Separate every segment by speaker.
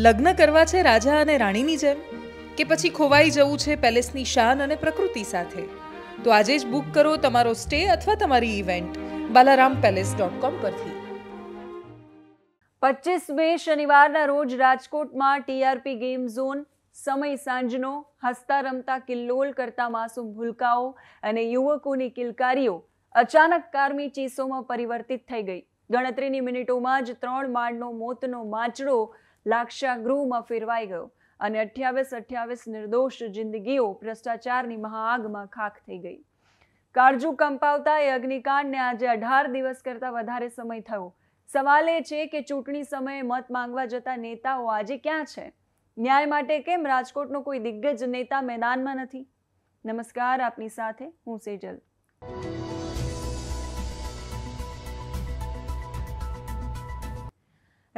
Speaker 1: લગ્ન કરવા છે રાજા અને રાણીની જેમ કે પછી ખોવાઈ જવું છે પેલેસની શાન અને પ્રકૃતિ સાથે તો આજે જ બુક કરો તમારો સ્ટે અથવા તમારી event Balaram palace dot com પરથી પચીસ મે શનિવારના રોજ રાજકોટમાં ટીઆરપી ગેમ ઝોન સમય સાંજનો હસતા રમતા કિલ્લોલ કરતા માસૂમ ભૂલકાઓ અને યુવકોની કિલકારીઓ અચાનક કારમી ચીસોમાં પરિવર્તિત થઈ ગઈ ગણતરીની મિનિટોમાં જ ત્રણ માળનો મોતનો માચડો લાક્ષાગૃહમાં ફેરવાઈ ગયો અને અઠ્યાવીસ અઠ્યાવીસ નિર્દોષ જિંદગીઓ ભ્રષ્ટાચારની મહાઆગમાં ખાખ થઈ ગઈ કાળજુ કંપાવતા એ અગ્નિકાંડને આજે અઢાર દિવસ કરતાં વધારે સમય થયો સવાલ એ છે કે ચૂંટણી સમયે મત માંગવા જતા નેતાઓ આજે ક્યાં છે ન્યાય માટે કેમ રાજકોટનો કોઈ દિગ્ગજ નેતા મેદાનમાં નથી નમસ્કાર આપની સાથે હું સેજલ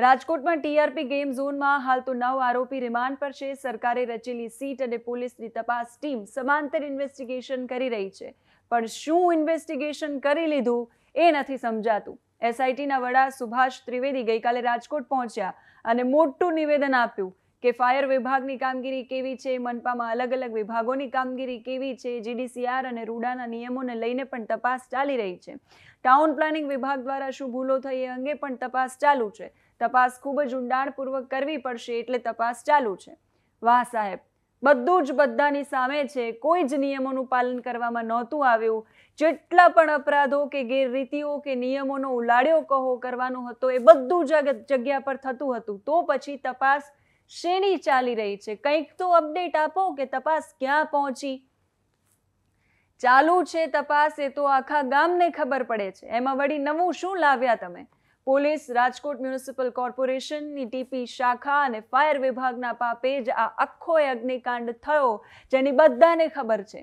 Speaker 1: રાજકોટમાં ટીઆરપી ગેમ ઝોનમાં હાલ તો નવ આરોપી રિમાન્ડ પર છે સરકારે રચેલી સીટ અને પોલીસની તપાસ ટીમ સમાંતર ઇન્વેસ્ટિગેશન કરી રહી છે પણ શું ઇન્વેસ્ટિગેશન કરી લીધું એ નથી સમજાતું એસઆઈટીના વડા સુભાષ ત્રિવેદી ગઈકાલે રાજકોટ પહોંચ્યા અને મોટું નિવેદન આપ્યું કે ફાયર વિભાગની કામગીરી કેવી છે મનપામાં અલગ અલગ વિભાગોની કામગીરી કેવી છે જીડીસીઆર અને રૂડાના નિયમોને લઈને પણ તપાસ ચાલી રહી છે ટાઉન પ્લાનિંગ વિભાગ દ્વારા શું ભૂલો થઈ એ અંગે પણ તપાસ ચાલુ છે તપાસ ખૂબ જ ઊંડાણપૂર્વક કરવી પડશે એટલે તપાસ ચાલુ છે વાહ સાહેબ બધું જ બધાની સામે છે કોઈ જ નિયમોનું પાલન કરવામાં નહોતું આવ્યું જેટલા પણ અપરાધો કે ગેરરીતિઓ કે નિયમોનો ઉલાડ્યો કહો કરવાનો હતો એ બધું જગ્યા પર થતું હતું તો પછી તપાસ શેની ચાલી રહી છે કંઈક તો અપડેટ આપો કે તપાસ ક્યાં પહોંચી ચાલુ છે તપાસ એ તો આખા ગામને ખબર પડે છે એમાં વળી નવું શું લાવ્યા તમે પોલીસ રાજકોટ મ્યુનિસિપલ કોર્પોરેશનની ટીપી શાખા અને ફાયર વિભાગના પાપે જ આ આખો અગ્નિકાંડ થયો જેની બધાને ખબર છે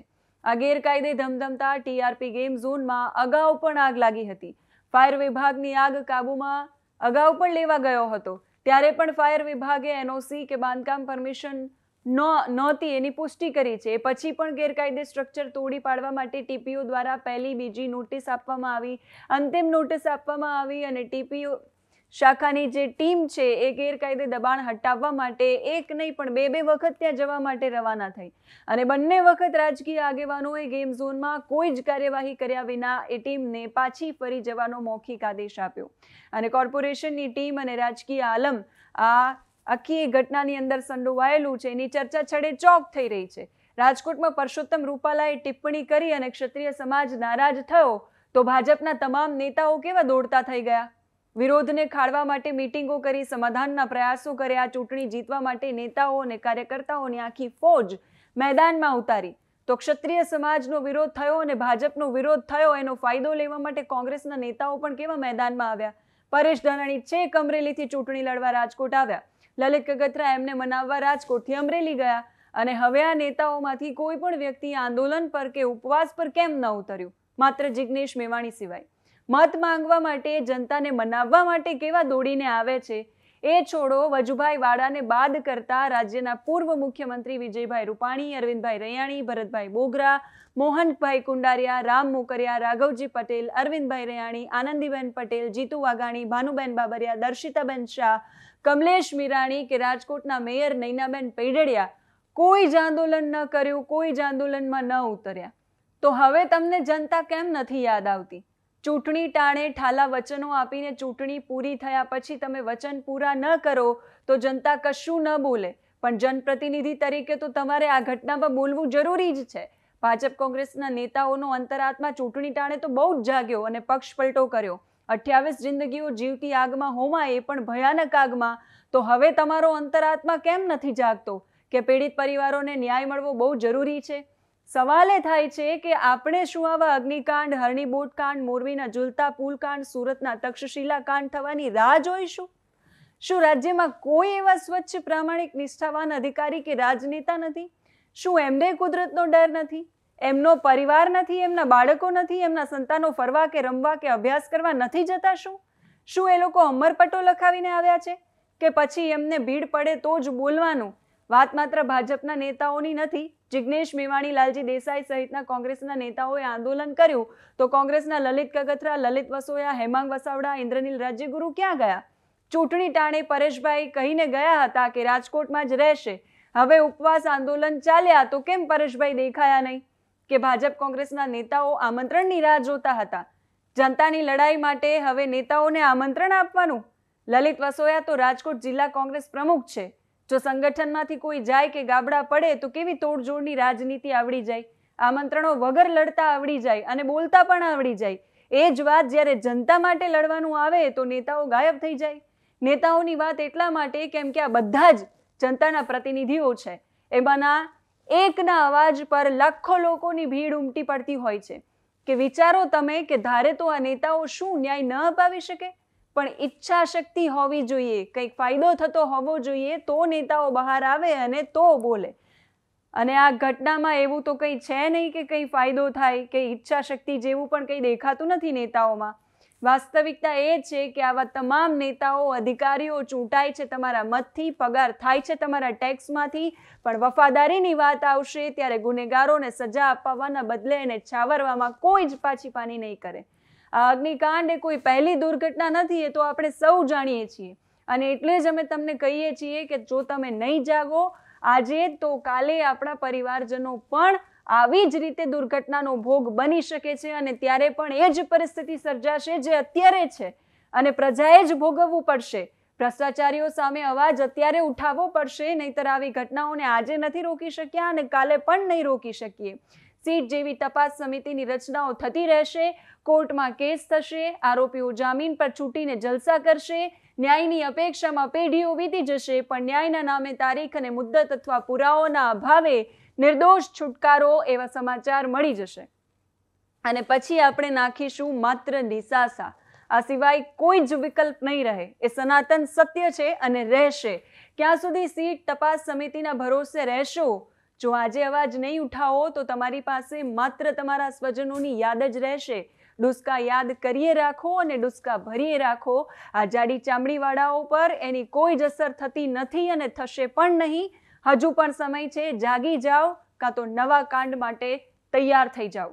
Speaker 1: આ ગેરકાયદે ધમધમતા ટીઆરપી ગેમ ઝોનમાં અગાઉ પણ આગ લાગી હતી ફાયર વિભાગની આગ કાબૂમાં અગાઉ પણ લેવા ગયો હતો ત્યારે પણ ફાયર વિભાગે એનઓસી કે બાંધકામ પરમિશન નહોતી એની પુષ્ટિ કરી છે પછી પણ ગેરકાયદે સ્ટ્રક્ચર તોડી પાડવા માટે ટીપીઓ દ્વારા પહેલી બીજી નોટિસ આપવામાં આવી અંતિમ નોટિસ આપવામાં આવી અને ટીપીઓ શાખાની જે ટીમ છે એ ગેરકાયદે દબાણ હટાવવા માટે એક નહીં પણ બે બે વખત ત્યાં જવા માટે રવાના થઈ અને બંને વખત રાજકીય આગેવાનોએ ગેમ ઝોનમાં કોઈ જ કાર્યવાહી કર્યા વિના એ ટીમને પાછી ફરી જવાનો મૌખિક આદેશ આપ્યો અને કોર્પોરેશનની ટીમ અને રાજકીય આલમ આ આખી ઘટનાની અંદર સંડોવાયેલું છે એની ચર્ચા છડે ચોક થઈ રહી છે રાજકોટમાં પરસોત્તમ રૂપાલાએ ટિપ્પણી કરી અને ક્ષત્રિય સમાજ નારાજ થયો તો ભાજપના તમામ નેતાઓ કેવા દોડતા થઈ ગયા વિરોધને ખાળવા માટે મિટિંગો કરી સમાધાનના પ્રયાસો કર્યા ચૂંટણી જીતવા માટે નેતાઓ અને કાર્યકર્તાઓની આખી ફોજ મેદાનમાં ઉતારી તો ક્ષત્રિય સમાજનો વિરોધ થયો અને ભાજપનો વિરોધ થયો એનો ફાયદો લેવા માટે કોંગ્રેસના નેતાઓ પણ કેવા મેદાનમાં આવ્યા પરેશ ધાનાણી છેક અમરેલીથી ચૂંટણી લડવા રાજકોટ આવ્યા લલિત કગથરા એમને મનાવવા રાજકોટથી અમરેલી ગયા અને હવે આ નેતાઓમાંથી કોઈ પણ વ્યક્તિ આંદોલન પર કે ઉપવાસ પર કેમ ન ઉતર્યું માત્ર જિજ્ઞેશ મેવાણી સિવાય મત માંગવા માટે જનતાને મનાવવા માટે કેવા દોડીને આવે છે એ છોડો વજુભાઈ વાડાને બાદ કરતા રાજ્યના પૂર્વ મુખ્યમંત્રી વિજયભાઈ રૂપાણી અરવિંદભાઈ રૈયાણી ભરતભાઈ બોગરા મોહનભાઈ કુંડારિયા રામ મોકરિયા રાઘવજી પટેલ અરવિંદભાઈ રૈયાણી આનંદીબેન પટેલ જીતુ વાઘાણી ભાનુબેન બાબરિયા દર્શિતાબેન શાહ કમલેશ મીરાણી કે રાજકોટના મેયર નૈનાબેન પૈડડિયા કોઈ જ આંદોલન ન કર્યું કોઈ જ આંદોલનમાં ન ઉતર્યા તો હવે તમને જનતા કેમ નથી યાદ આવતી ચૂંટણી ટાણે ઠાલા વચનો આપીને ચૂંટણી પૂરી થયા પછી તમે વચન પૂરા ન કરો તો જનતા કશું ન બોલે પણ જનપ્રતિનિધિ તરીકે તો તમારે આ ઘટનામાં બોલવું જરૂરી જ છે ભાજપ કોંગ્રેસના નેતાઓનો અંતરાત્મા ચૂંટણી ટાણે તો બહુ જ જાગ્યો અને પક્ષ પલટો કર્યો અઠ્યાવીસ જિંદગીઓ જીવતી આગમાં હોમા એ પણ ભયાનક આગમાં તો હવે તમારો અંતરાત્મા કેમ નથી જાગતો કે પીડિત પરિવારોને ન્યાય મળવો બહુ જરૂરી છે સવાલ એ થાય છે કે આપણે શું આવા અગ્નિકાંડ હરણીબોટ કાંડ મોરબીના ઝુલતા પુલકાંડ સુરતના તક્ષશિલા કાંડ થવાની રાહ જોઈશું શું રાજ્યમાં કોઈ એવા સ્વચ્છ પ્રામાણિક નિષ્ઠાવાન અધિકારી કે રાજનેતા નથી શું એમને કુદરતનો ડર નથી એમનો પરિવાર નથી એમના બાળકો નથી એમના સંતાનો ફરવા કે રમવા કે અભ્યાસ કરવા નથી જતા શું શું એ લોકો અમરપટો લખાવીને આવ્યા છે કે પછી એમને ભીડ પડે તો જ બોલવાનું વાત માત્ર ભાજપના નેતાઓની નથી જિજ્ઞેશ મેવાણી લાલજી દેસાઈ સહિતના કોંગ્રેસના નેતાઓએ આંદોલન કર્યું તો કોંગ્રેસના લલિત કગથરા લલિત વસોયા હેમાંગ વસાવડા ઇન્દ્રનીલ રાજ્યગુરુ ક્યાં ગયા ચૂંટણી ટાણે પરેશભાઈ કહીને ગયા હતા કે રાજકોટમાં જ રહેશે હવે ઉપવાસ આંદોલન ચાલ્યા તો કેમ પરેશભાઈ દેખાયા નહીં કે ભાજપ કોંગ્રેસના નેતાઓ આમંત્રણની રાહ જોતા હતા જનતાની લડાઈ માટે હવે નેતાઓને આમંત્રણ આપવાનું લલિત વસોયા તો રાજકોટ જિલ્લા કોંગ્રેસ પ્રમુખ છે જો સંગઠનમાંથી કોઈ જાય કે ગાબડા પડે તો કેવી તોડજોડની રાજનીતિ આવડી જાય આમંત્રણો વગર લડતા આવડી જાય અને બોલતા પણ આવડી જાય એ જ વાત જ્યારે જનતા માટે લડવાનું આવે તો નેતાઓ ગાયબ થઈ જાય નેતાઓની વાત એટલા માટે કેમ કે આ બધા જ જનતાના પ્રતિનિધિઓ છે એમાંના એકના અવાજ પર લાખો લોકોની ભીડ ઉમટી પડતી હોય છે કે વિચારો તમે કે ધારે તો આ નેતાઓ શું ન્યાય ન અપાવી શકે પણ ઈચ્છા શક્તિ હોવી જોઈએ કંઈક ફાયદો થતો હોવો જોઈએ તો નેતાઓ બહાર આવે અને તો બોલે અને આ ઘટનામાં એવું તો કંઈ છે નહીં કે કંઈ ફાયદો થાય કે ઈચ્છા શક્તિ જેવું પણ કંઈ દેખાતું નથી નેતાઓમાં વાસ્તવિકતા એ છે કે આવા તમામ નેતાઓ અધિકારીઓ ચૂંટાય છે તમારા મતથી પગાર થાય છે તમારા ટેક્સમાંથી પણ વફાદારીની વાત આવશે ત્યારે ગુનેગારોને સજા અપાવવાના બદલે એને છાવરવામાં કોઈ જ પાછી પાની નહીં કરે આ અગ્નિકાંડ એ કોઈ પહેલી દુર્ઘટના નથી એ તો આપણે સૌ જાણીએ છીએ અને એટલે જ અમે તમને કહીએ છીએ કે જો તમે નહીં જાગો આજે તો કાલે આપણા પરિવારજનો પણ આવી જ રીતે દુર્ઘટનાનો ભોગ બની શકે છે અને ત્યારે પણ એ જ પરિસ્થિતિ સર્જાશે જે અત્યારે છે અને પ્રજાએ જ ભોગવવું પડશે ભ્રષ્ટાચારીઓ સામે અવાજ અત્યારે ઉઠાવવો પડશે નહીતર આવી ઘટનાઓને આજે નથી રોકી શક્યા અને કાલે પણ નહીં રોકી શકીએ સીટ જેવી તપાસ સમિતિની રચનાઓ થતી રહેશે કોર્ટમાં કેસ થશે આરોપીઓ જામીન પર છૂટીને જલસા કરશે ન્યાયની અપેક્ષામાં પેઢીઓ વીતી જશે પણ ન્યાયના નામે તારીખ અને મુદ્દત અથવા પુરાવાઓના અભાવે નિર્દોષ છુટકારો એવા સમાચાર મળી જશે અને પછી આપણે નાખીશું માત્ર નિસાસા આ સિવાય કોઈ જ વિકલ્પ નહીં રહે એ સનાતન સત્ય છે અને રહેશે ક્યાં સુધી સીટ તપાસ સમિતિના ભરોસે રહેશો જો આજે અવાજ નહીં ઉઠાવો તો તમારી પાસે માત્ર તમારા સ્વજનોની યાદ જ રહેશે ડુસકા યાદ કરીએ રાખો અને ડુસકા ભરીએ રાખો આ જાડી ચામડીવાળાઓ પર એની કોઈ જ અસર થતી નથી અને થશે પણ નહીં હજુ પણ સમય છે જાગી જાઓ કાં તો નવા કાંડ માટે તૈયાર થઈ જાઓ